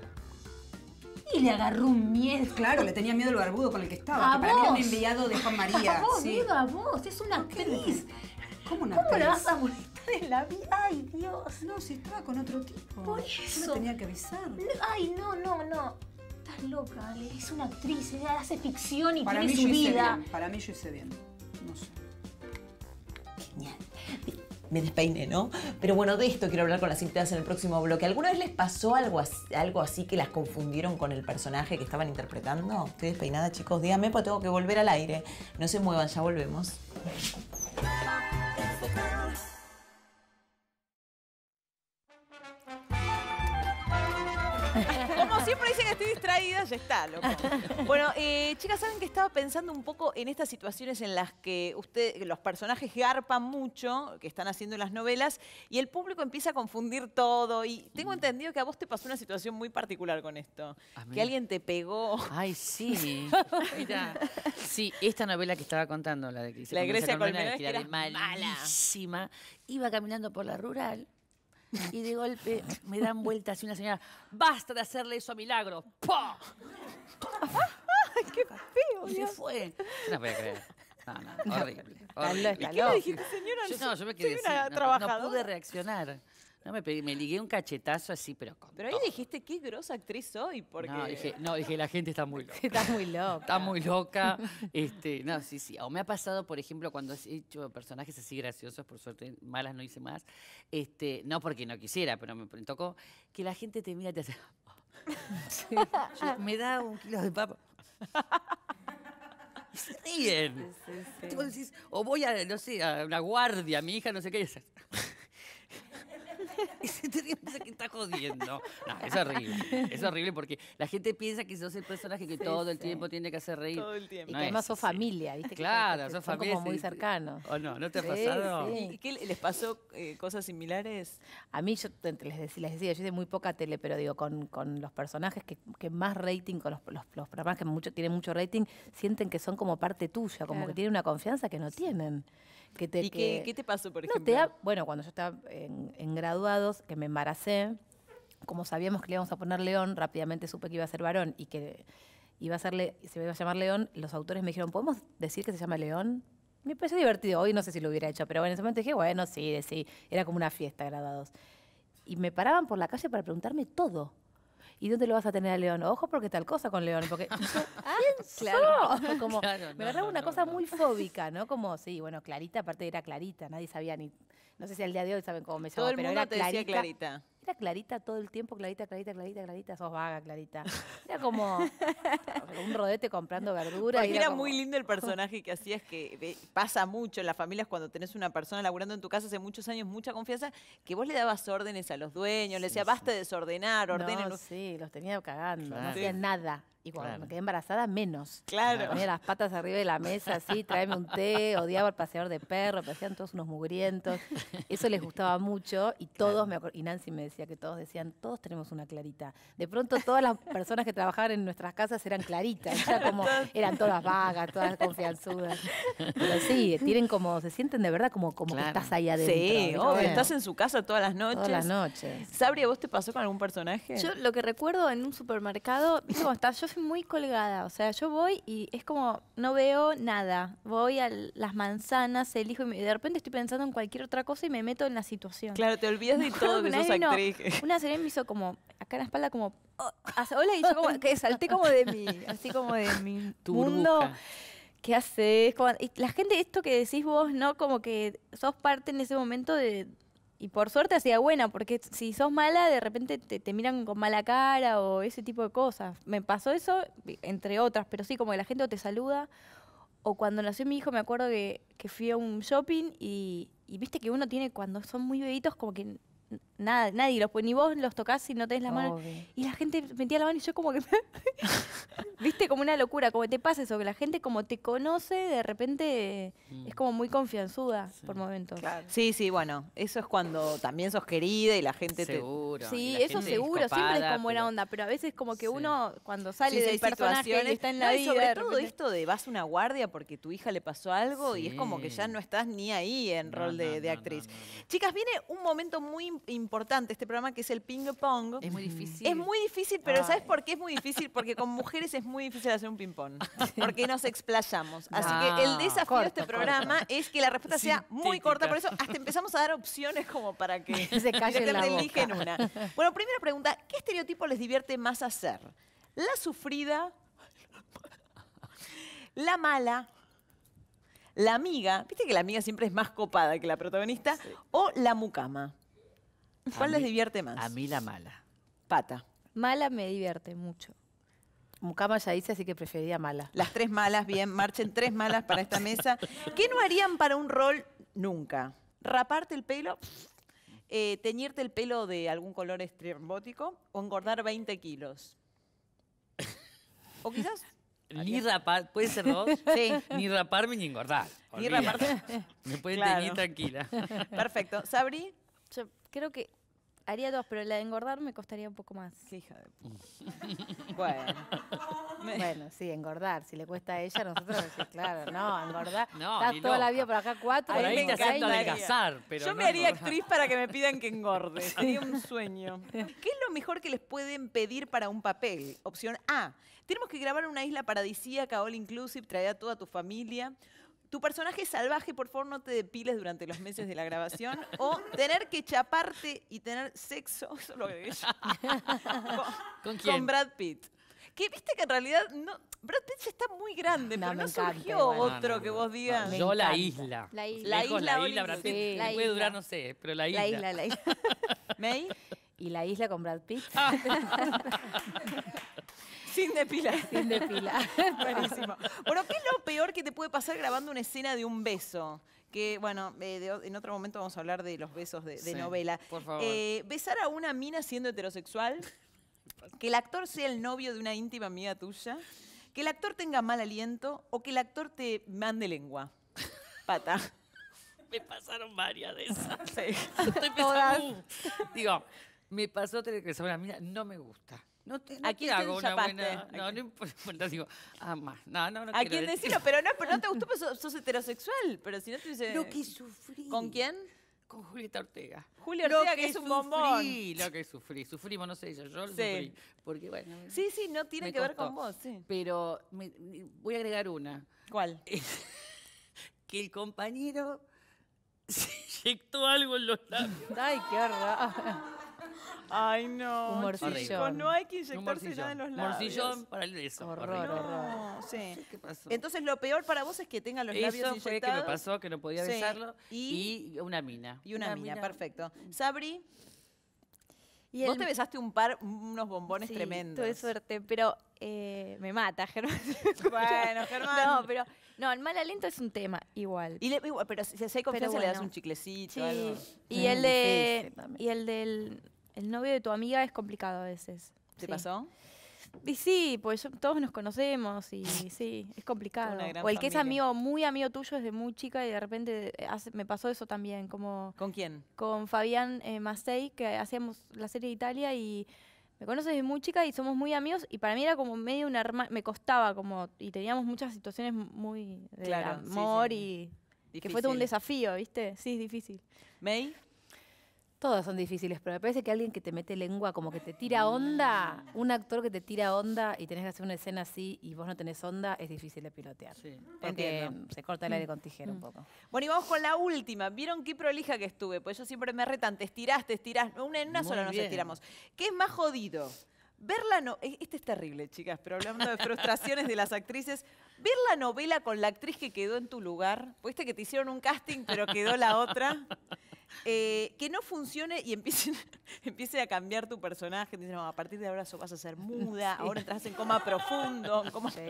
Y le agarró un miedo. Claro, le tenía miedo al barbudo con el que estaba. para mí era un enviado de Juan María. A vos, sí. a vos. Es una actriz. ¿Cómo una ¿Cómo la vas a molestar en la vida? Ay, Dios. No, si estaba con otro tipo. Por eso. Yo no tenía que avisar. ay, no, no, no. Estás loca, Ale. Es una actriz. Ella eh, hace ficción y para tiene su vida. Para mí yo hice bien. No sé me despeiné, ¿no? Pero bueno, de esto quiero hablar con las invitadas en el próximo bloque. ¿Alguna vez les pasó algo así, algo así que las confundieron con el personaje que estaban interpretando? Estoy despeinada, chicos. Díganme, pues tengo que volver al aire. No se muevan, ya volvemos. Eh, chicas, saben que estaba pensando un poco en estas situaciones en las que usted, los personajes garpan mucho, que están haciendo las novelas, y el público empieza a confundir todo. Y tengo entendido que a vos te pasó una situación muy particular con esto. Que alguien te pegó. Ay, sí. sí, esta novela que estaba contando, la de que La Iglesia La que era malísima. Iba caminando por la rural y de golpe me dan vueltas y una señora, basta de hacerle eso a Milagro. ¡Pah! ¡Qué feo! ¿Qué fue. No no voy a creer. No, no, horrible. qué le dijiste, señora? Yo, no, yo me quedé una no, no pude reaccionar. No me me ligué un cachetazo así, pero Pero ahí dijiste, qué grosa actriz soy, porque... No, dije, no, la gente está muy loca. está muy loca. está muy loca. Este, no, sí, sí. O me ha pasado, por ejemplo, cuando he hecho personajes así graciosos, por suerte, malas no hice más, este, no porque no quisiera, pero me tocó, que la gente te mira y te hace... me da un kilo de papa ríen. o voy a, no sé, a una guardia, mi hija, no sé qué. Y se te que está jodiendo. No, es horrible. Es horrible porque la gente piensa que sos el personaje que todo el tiempo tiene que hacer reír. Todo el tiempo. Y que además sos familia, ¿viste? Claro, que son como muy cercanos. Oh, no? ¿No te ha pasado? ¿Y qué les pasó eh, cosas similares? A mí, yo les decía, les decía, yo hice muy poca tele, pero digo, con, los personajes que, que, más rating, con los, los, programas que mucho, tienen mucho rating, sienten que son como parte tuya, como que tienen una confianza que no tienen. ¿Y qué, te pasó, por bueno, cuando yo estaba en, graduados, que me embaracé, como sabíamos que le íbamos a poner León, rápidamente supe que iba a ser varón y que iba a serle, se iba a llamar León, los autores me dijeron, ¿podemos decir que se llama León? Me pareció divertido, hoy no sé si lo hubiera hecho, pero en ese momento dije, bueno, sí, sí, era como una fiesta graduados. Y me paraban por la calle para preguntarme todo. ¿y dónde lo vas a tener a León? Ojo porque tal cosa con León, porque yo, ah, claro, me agarraba una cosa muy fóbica, ¿no? Como sí, bueno, Clarita, aparte era Clarita, nadie sabía ni no sé si al día de hoy saben cómo me llamaba, pero era te Decía Clarita. Era Clarita todo el tiempo, Clarita, Clarita, Clarita, Clarita, sos vaga, Clarita. Era como un rodete comprando verduras. era, muy lindo el personaje que hacías, que pasa mucho en las familias cuando tenés una persona laburando en tu casa hace muchos años, mucha confianza, que vos le dabas órdenes a los dueños, le decías, basta de desordenar, ordenen. No, sí, los tenía cagando, no hacían nada. Y cuando me quedé embarazada, menos. Claro. ponía las patas arriba de la mesa, así, tráeme un té, odiaba el paseador de perro, parecían todos unos mugrientos. Eso les gustaba mucho y todos, me y Nancy me decía que todos decían, todos tenemos una clarita. De pronto todas las personas que trabajaban en nuestras casas eran claritas, como, eran todas vagas, todas confianzudas. Pero sí, tienen como, se sienten de verdad como, como que estás ahí adentro. Sí, estás en su casa todas las noches. Todas las noches. Sabria, ¿vos te pasó con algún personaje? Yo lo que recuerdo en un supermercado, ¿viste cómo estás? Yo muy colgada, o sea, yo voy y es como, no veo nada. Voy a las manzanas, elijo y de repente estoy pensando en cualquier otra cosa y me meto en la situación. Claro, te olvidas de todo que sos actriz. una serie me hizo como, acá en la espalda como, oh, hola, y yo como, que salté como de mi, así como de mi mundo. ¿qué haces? la gente, esto que decís vos, ¿no? Como que sos parte en ese momento de, y por suerte hacía buena, porque si sos mala, de repente te, miran con mala cara o ese tipo de cosas. Me pasó eso, entre otras, pero sí, como que la gente te saluda. O cuando nació mi hijo, me acuerdo que, que fui a un shopping y, y, viste que uno tiene, cuando son muy bebitos, como que nada, nadie los ni vos los tocás y no tenés la mano Y la gente metía la mano y yo como que viste como una locura, como te pasa eso, que la gente como te conoce, de repente es mm. como muy confianzuda por momentos. Sí, sí, bueno, eso es cuando también sos querida y la gente seguro. te Sí, eso seguro, siempre es como buena onda, pero a veces como que uno cuando sale De del personaje está en la vida, sobre todo esto de vas una guardia porque tu hija le pasó algo y es como que ya no estás ni ahí en rol de actriz. Chicas, viene un momento muy importante importante este programa, que es el ping pong. Es muy difícil. Es muy difícil, pero ¿sabes por qué es muy difícil? Porque con mujeres es muy difícil hacer un ping pong, porque nos explayamos. Así que el desafío de este programa es que la respuesta sea muy corta, por eso hasta empezamos a dar opciones como para que se calle la eligen una. Bueno, primera pregunta, ¿qué estereotipo les divierte más hacer? La sufrida, la mala, la amiga, viste que la amiga siempre es más copada que la protagonista, o la mucama. ¿Cuál les divierte más? A mí la mala. Pata. Mala me divierte mucho. Mucama ya dice, así que prefería mala. Las tres malas, bien, marchen tres malas para esta mesa. ¿Qué no harían para un rol nunca? ¿Raparte el pelo? Eh, ¿Teñirte el pelo de algún color estrembótico? ¿O engordar 20 kilos? ¿O quizás? Ni rapar, ¿puede ser dos? Sí. Ni raparme ni engordar. Ni raparme. Me pueden teñir tranquila. Perfecto. ¿Sabri? Yo creo que Haría dos, pero la de engordar me costaría un poco más. Sí, hija de puta. bueno. bueno, sí, engordar. Si le cuesta a ella, nosotros decimos, claro, no, engordar. No, Estás toda la vida por acá cuatro. Por ahí, Yo me haría actriz para que me pidan que engorde. Sería un sueño. ¿Qué es lo mejor que les pueden pedir para un papel? Opción A. Tenemos que grabar una isla paradisíaca, all inclusive, Traer a toda tu familia tu personaje salvaje, por favor, no te depiles durante los meses de la grabación. o tener que chaparte y tener sexo, lo que con, ¿Con, quién? con Brad Pitt. Que viste que en realidad no, Brad Pitt ya está muy grande, no, pero no surgió otro que vos digas. Yo la isla. La isla. La isla, la isla, Brad Pitt. la isla. durar, no sé, pero la isla. La isla, la isla. ¿May? Y la isla con Brad Pitt. Ah. Sin depilar. Sin depilar. Buenísimo. Bueno, ¿qué es lo peor que te puede pasar grabando una escena de un beso? Que, bueno, eh, en otro momento vamos a hablar de los besos de, novela. Por favor. Eh, ¿Besar a una mina siendo heterosexual? ¿Que el actor sea el novio de una íntima amiga tuya? ¿Que el actor tenga mal aliento? ¿O que el actor te mande lengua? Pata me pasaron varias de esas. Sí. Estoy pensando, uh, Digo, me pasó tener que besar a no me gusta. Aquí ¿A quién hago una buena? No, no importa, digo, ah, más. No, no, no ¿A quién decirlo? Pero no, pero no te gustó, pero pues, sos, heterosexual. Pero si no te dice. Lo que sufrí. ¿Con quién? Con Julieta Ortega. Julieta Ortega, que, es un bombón. Sí, lo que sufrí. Sufrimos, no sé, yo, yo sí. sufrí. Porque, bueno. Sí, sí, no tiene que ver con vos, sí. Pero voy a agregar una. ¿Cuál? que el compañero se inyectó algo en los labios. Ay, qué raro. Ay, no. Un morcillo. no hay que inyectarse nada en los labios. Morcillón para el eso. Horror, sí. ¿Qué pasó? Entonces lo peor para vos es que tenga los labios inyectados. Eso fue que me pasó, que no podía besarlo. Y, una mina. Y una, mina, perfecto. Sabri... Y Vos te besaste un par, unos bombones sí, tremendos. Tuve suerte, pero eh, me mata, Germán. bueno, Germán. No, pero no, el mal aliento es un tema, igual. pero si, se hay confianza, le das un chiclecito. Algo. Y, mm, el de, y el del el novio de tu amiga es complicado a veces. ¿Te pasó? Y sí, pues todos nos conocemos y sí, es complicado. O el que es amigo, muy amigo tuyo desde muy chica y de repente eh, me pasó eso también. Como, ¿Con quién? Con Fabián eh, que hacíamos la serie de Italia y me conoces desde muy chica y somos muy amigos y para mí era como medio una arma, me costaba como, y teníamos muchas situaciones muy de amor y que fue todo un desafío, ¿viste? Sí, es difícil. ¿May? Todas son difíciles, pero me parece que alguien que te mete lengua, como que te tira onda, un actor que te tira onda y tenés que hacer una escena así y vos no tenés onda, es difícil de pilotear. porque se corta el aire con mm. tijera un mm. poco. Bueno, y vamos con la última. ¿Vieron qué prolija que estuve? Pues yo siempre me retan, te estiraste, te estirás. Una en una sola nos estiramos. ¿Qué es más jodido? Ver la no... E, este es terrible, chicas, pero hablando de frustraciones de las actrices, ver la novela con la actriz que quedó en tu lugar, pues viste que te hicieron un casting pero quedó la otra. Eh, que no funcione y empiece, empiece a cambiar tu personaje. Dicen, a partir de ahora vas a ser muda, ahora entras en coma profundo. coma...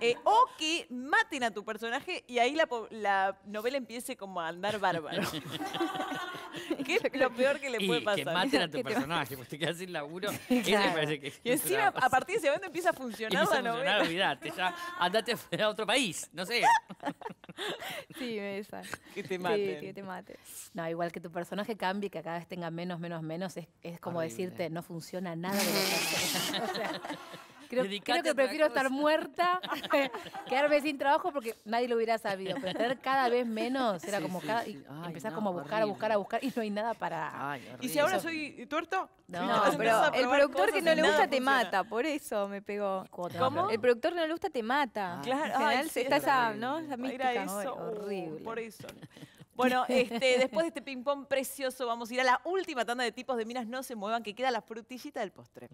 Eh, o que maten a tu personaje y ahí la, la novela empiece como a andar bárbaro. ¿Qué es lo peor que le puede y pasar? Que maten a tu personaje, porque te quedas sin laburo. Claro. parece que y encima, a partir de ese momento empieza a funcionar empieza la a funcionar, novela. Olvidate, andate a otro país, no sé. sí, esa. Que te que te mate. No, igual que tu personaje cambie, que cada vez tenga menos, menos, menos, es, es como decirte, no funciona nada de lo Creo, que prefiero estar muerta, quedarme sin trabajo porque nadie lo hubiera sabido. Pero tener cada vez menos era como cada. empezás como a buscar, a buscar, a buscar y no hay nada para. ¿Y si ahora soy tuerto? No, pero el productor que no le gusta te mata, por eso me pegó. ¿Cómo? El productor que no le gusta te mata. Claro, está esa, ¿no? Esa mística. Uh, horrible. Por eso. Bueno, este, después de este ping-pong precioso, vamos a ir a la última tanda de tipos de minas. No se muevan, que queda la frutillita del postre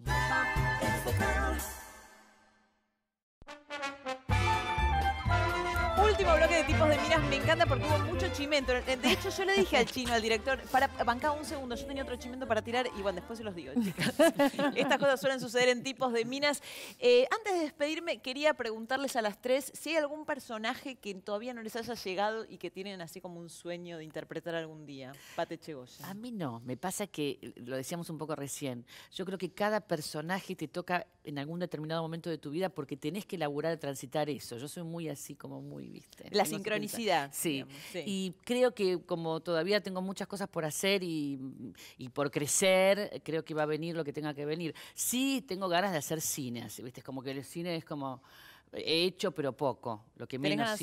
último bloque de tipos de minas me encanta porque hubo mucho chimento. Eh, de hecho, yo le dije al chino, al director, para bancar un segundo, yo tenía otro chimento para tirar y bueno, después se los digo, chicas. Estas cosas suelen suceder en tipos de minas. Eh, antes de despedirme, quería preguntarles a las tres si hay algún personaje que todavía no les haya llegado y que tienen así como un sueño de interpretar algún día. Pate Chegoya. A mí no, me pasa que, lo decíamos un poco recién, yo creo que cada personaje te toca en algún determinado momento de tu vida porque tenés que laburar transitar eso. Yo soy muy así, como muy, este, la sincronicidad. Sí. y creo que como todavía tengo muchas cosas por hacer y, por crecer, creo que va a venir lo que tenga que venir. Sí, tengo ganas de hacer cine, ¿viste? como que el cine es como... He hecho, pero poco. Lo que menos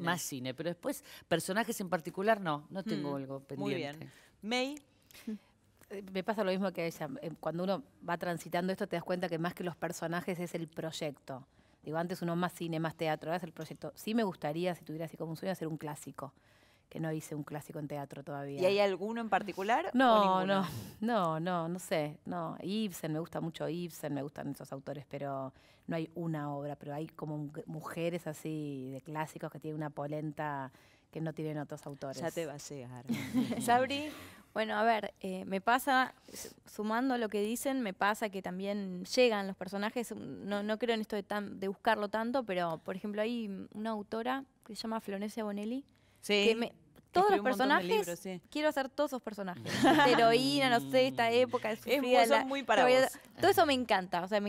más cine. Pero después, personajes en particular, no. No tengo mm, algo pendiente. Muy bien. May. Eh, me pasa lo mismo que ella. Eh, cuando uno va transitando esto, te das cuenta que más que los personajes es el proyecto. Digo, antes uno más cine, más teatro, es el proyecto. Sí me gustaría, si tuviera así como un sueño, hacer un clásico que no hice un clásico en teatro todavía. ¿Y hay alguno en particular? No, no, no, no, no sé. No, Ibsen, me gusta mucho Ibsen, me gustan esos autores, pero no hay una obra, pero hay como mujeres así de clásicos que tienen una polenta que no tienen otros autores. Ya te va a llegar. Sabri, bueno, a ver, eh, me pasa, sumando lo que dicen, me pasa que también llegan los personajes, mm, no, no creo en esto de, buscarlo tanto, pero por ejemplo hay una autora que se llama Florencia Bonelli, sí. que me, todos los personajes. Quiero hacer todos esos personajes. heroína, no sé, esta época de es, muy para Todo eso me encanta. O sea,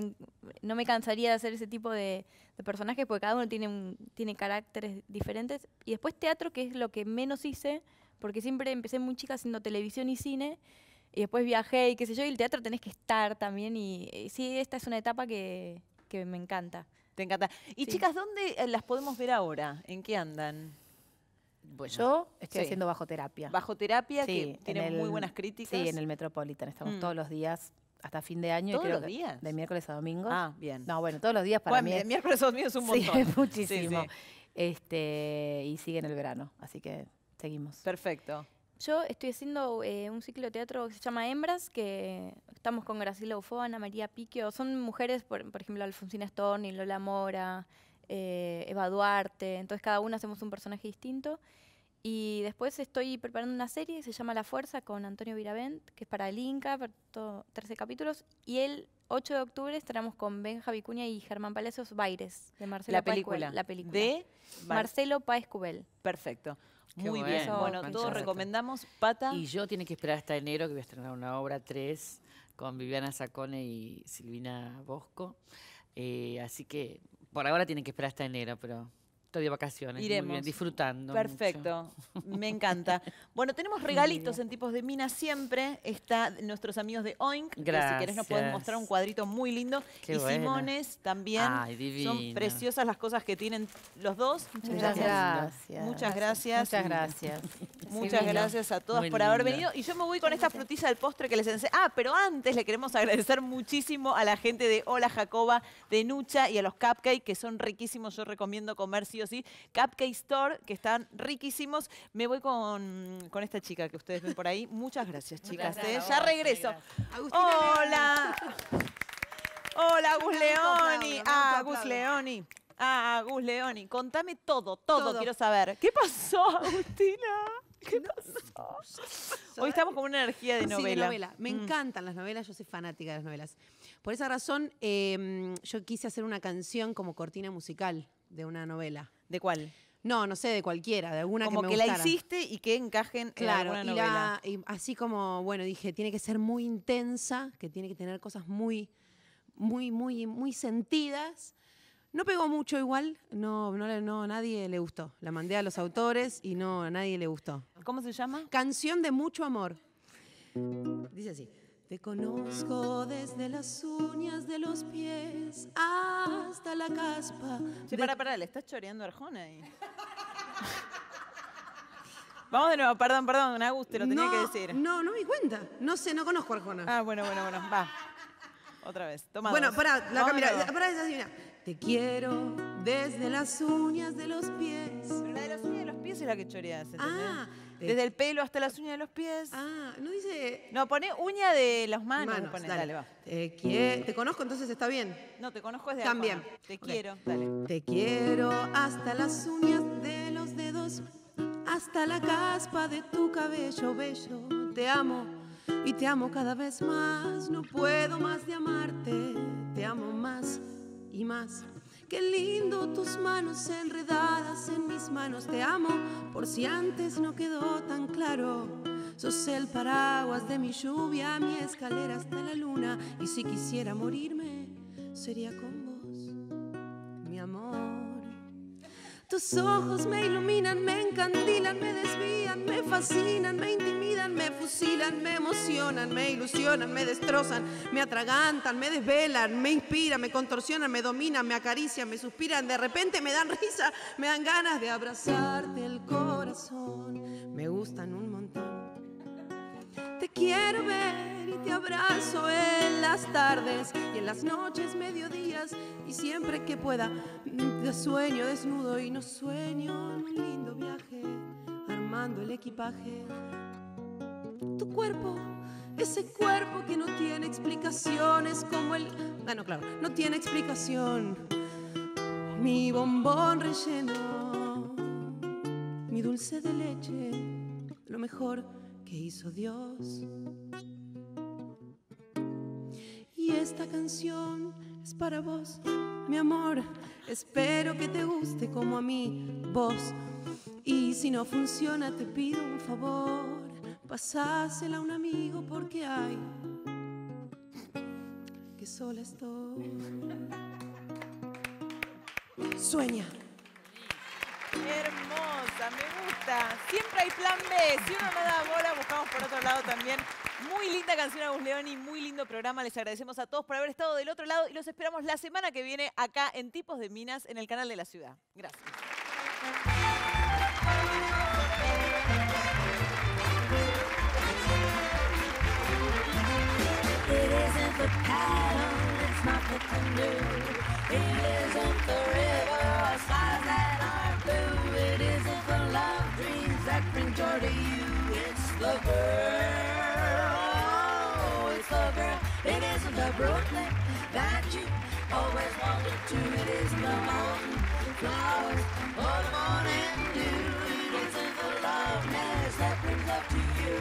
no me cansaría de hacer ese tipo de, personajes porque cada uno tiene, tiene caracteres diferentes. Y después teatro, que es lo que menos hice porque siempre empecé muy chica haciendo televisión y cine, y después viajé y qué sé yo, y el teatro tenés que estar también, y, eh, sí, esta es una etapa que, me encanta. Te encanta. Y chicas, ¿dónde eh, las podemos ver ahora? ¿En qué andan? Bueno, yo estoy haciendo bajo terapia. Bajo terapia, que tiene muy buenas críticas. Sí, en el Metropolitan. Estamos mm. todos los días hasta fin de año. ¿Todos los días? De miércoles a domingo. Ah, bien. No, bueno, todos los días para mí. miércoles a domingo es un montón. Sí, muchísimo. Este, y sigue en el verano, así que seguimos. Perfecto. Yo estoy haciendo eh, un ciclo de teatro que se llama Hembras, que estamos con Graciela Ufo, Ana María Piquio. Son mujeres, por, ejemplo, Alfonsina Storni, Lola Mora, eh, Eva Duarte. Entonces, cada una hacemos un personaje distinto. Y después estoy preparando una serie que se llama La Fuerza con Antonio Viravent, que es para el Inca, 13 capítulos. Y el 8 de octubre estaremos con Benja Vicuña y Germán Palacios Baires, de Marcelo la película. la De Marcelo Paez Cubel. Perfecto. Muy bien. Bueno, todos recomendamos Pata. Y yo tiene que esperar hasta enero que voy a estrenar una obra 3 con Viviana Sacone y Silvina Bosco. Eh, así que por ahora tienen que esperar hasta enero, pero Estoy de vacaciones. disfrutando. Perfecto. Me encanta. Bueno, tenemos regalitos en tipos de mina siempre. Está nuestros amigos de Oink. Gracias. si querés nos pueden mostrar un cuadrito muy lindo. y Simones también. Son preciosas las cosas que tienen los dos. Muchas gracias. Muchas gracias. Muchas gracias. Muchas gracias a todas por haber venido. Y yo me voy con esta frutilla del postre que les enseñé. Ah, pero antes le queremos agradecer muchísimo a la gente de Hola Jacoba, de Nucha y a los Cupcake que son riquísimos. Yo recomiendo comercio Cupcake Store, que están riquísimos. Me voy con, esta chica que ustedes ven por ahí. Muchas gracias, chicas. ¿eh? Ya regreso. Hola. Hola, Gus ah, Leoni. Ah, Gus Leoni. Ah, Gus Leoni. Contame todo, todo, quiero saber. ¿Qué pasó, Agustina? ¿Qué pasó? Hoy estamos con una energía de novela. Me mm. encantan las novelas, yo soy fanática de las novelas. Por esa razón, em, yo quise hacer una canción como cortina musical de una novela. ¿De cuál? No, no sé, de cualquiera, de alguna como que me que la hiciste y que encajen claro, una novela. y así como, bueno, dije, tiene que ser muy intensa, que tiene que tener cosas muy, muy, muy, muy sentidas. No pegó mucho igual, no, no, no, nadie le gustó. La mandé a los autores y no, a nadie le gustó. ¿Cómo se llama? Canción de mucho amor. Dice así. Te conozco desde las uñas de los pies hasta la caspa. Sí, para, para, le estás choreando Arjona ahí. Vamos de nuevo, perdón, perdón, Me aguste, lo tenía que decir. No, no me di cuenta. No sé, no conozco a Arjona. Ah, bueno, bueno, bueno, va. Otra vez, toma. Bueno, pará, la cámara, pará, Te quiero desde las uñas de los pies. la de las uñas de los pies es la que choreas, Ah. Desde el pelo hasta las uñas de los pies. Ah, no dice. No, pone uña de las manos. manos dale. va. Te, te conozco, entonces está bien. No, te conozco desde También. Te quiero, Te quiero hasta las uñas de los dedos, hasta la caspa de tu cabello bello. Te amo y te amo cada vez más. No puedo más de amarte. Te amo más y más. Qué lindo tus manos enredadas en mis manos, te amo, por si antes no quedó tan claro. Sos el paraguas de mi lluvia, mi escalera hasta la luna, y si quisiera morirme, sería como Tus ojos me iluminan, me encandilan, me desvían, me fascinan, me intimidan, me fusilan, me emocionan, me ilusionan, me destrozan, me atragantan, me desvelan, me inspiran, me contorsionan, me dominan, me acarician, me suspiran, de repente me dan risa, me dan ganas de abrazarte el corazón, me gustan un montón. Te quiero ver y te abrazo en las tardes y en las noches, mediodías y siempre que pueda. sueño desnudo y no sueño en un lindo viaje, armando el equipaje. Tu cuerpo, ese cuerpo que no tiene explicaciones como el... Ah, no, claro, no tiene explicación. Mi bombón relleno, mi dulce de leche, lo mejor que hizo Dios. Y esta canción es para vos, mi amor. Espero que te guste como a mí, vos. Y si no funciona, te pido un favor. Pasásela a un amigo porque hay que sola estoy. Sueña. Hermoso me gusta. Siempre hay plan B. Si uno no da bola, buscamos por otro lado también. Muy linda canción a Agus y muy lindo programa. Les agradecemos a todos por haber estado del otro lado y los esperamos la semana que viene acá en Tipos de Minas en el canal de la ciudad. Gracias. broke that you always wanted to. It is the morning flowers or the morning dew. It isn't the loveliness that brings love to you.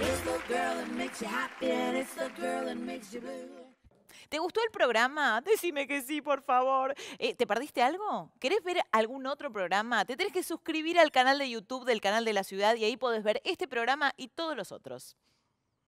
It's the girl that makes you happy and it's the girl that makes you blue. ¿Te gustó el programa? Decime que sí, por favor. Eh, ¿Te perdiste algo? ¿Querés ver algún otro programa? Te tenés que suscribir al canal de YouTube del canal de la ciudad y ahí podés ver este programa y todos los otros.